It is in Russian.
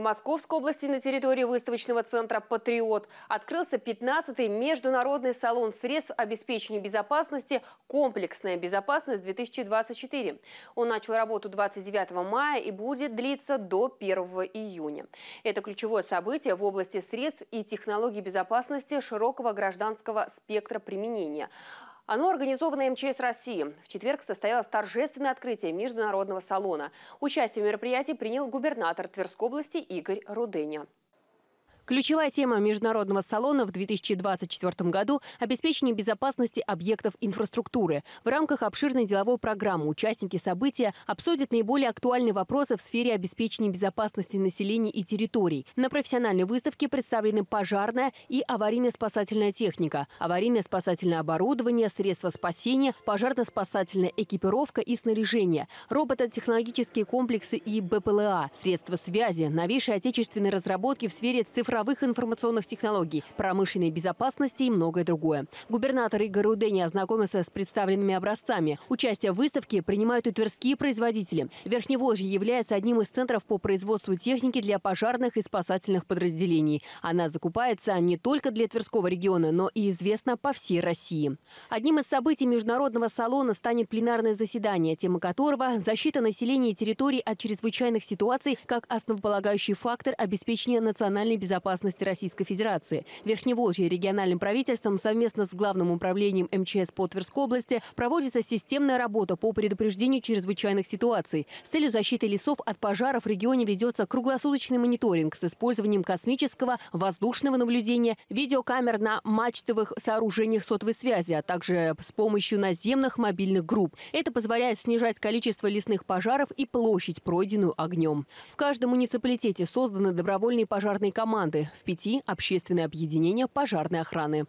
В Московской области на территории выставочного центра «Патриот» открылся 15-й международный салон средств обеспечения безопасности «Комплексная безопасность-2024». Он начал работу 29 мая и будет длиться до 1 июня. Это ключевое событие в области средств и технологий безопасности широкого гражданского спектра применения – оно организовано МЧС России. В четверг состоялось торжественное открытие международного салона. Участие в мероприятии принял губернатор Тверской области Игорь Руденя. Ключевая тема международного салона в 2024 году – обеспечение безопасности объектов инфраструктуры. В рамках обширной деловой программы участники события обсудят наиболее актуальные вопросы в сфере обеспечения безопасности населения и территорий. На профессиональной выставке представлены пожарная и аварийно-спасательная техника, аварийно-спасательное оборудование, средства спасения, пожарно-спасательная экипировка и снаряжение, робототехнологические комплексы и БПЛА, средства связи, новейшие отечественные разработки в сфере цифрового цифровых информационных технологий, промышленной безопасности и многое другое. Губернатор Игорь Рудени ознакомился с представленными образцами. Участие в выставке принимают и тверские производители. Верхневолжье является одним из центров по производству техники для пожарных и спасательных подразделений. Она закупается не только для Тверского региона, но и известна по всей России. Одним из событий международного салона станет пленарное заседание, тема которого – защита населения и территорий от чрезвычайных ситуаций как основополагающий фактор обеспечения национальной безопасности безопасности Российской Федерации. Верхневолжье региональным правительством совместно с Главным управлением МЧС по Тверской области проводится системная работа по предупреждению чрезвычайных ситуаций. С целью защиты лесов от пожаров в регионе ведется круглосуточный мониторинг с использованием космического, воздушного наблюдения, видеокамер на мачтовых сооружениях сотовой связи, а также с помощью наземных мобильных групп. Это позволяет снижать количество лесных пожаров и площадь, пройденную огнем. В каждом муниципалитете созданы добровольные пожарные команды, команды. В пяти – общественные объединения пожарной охраны.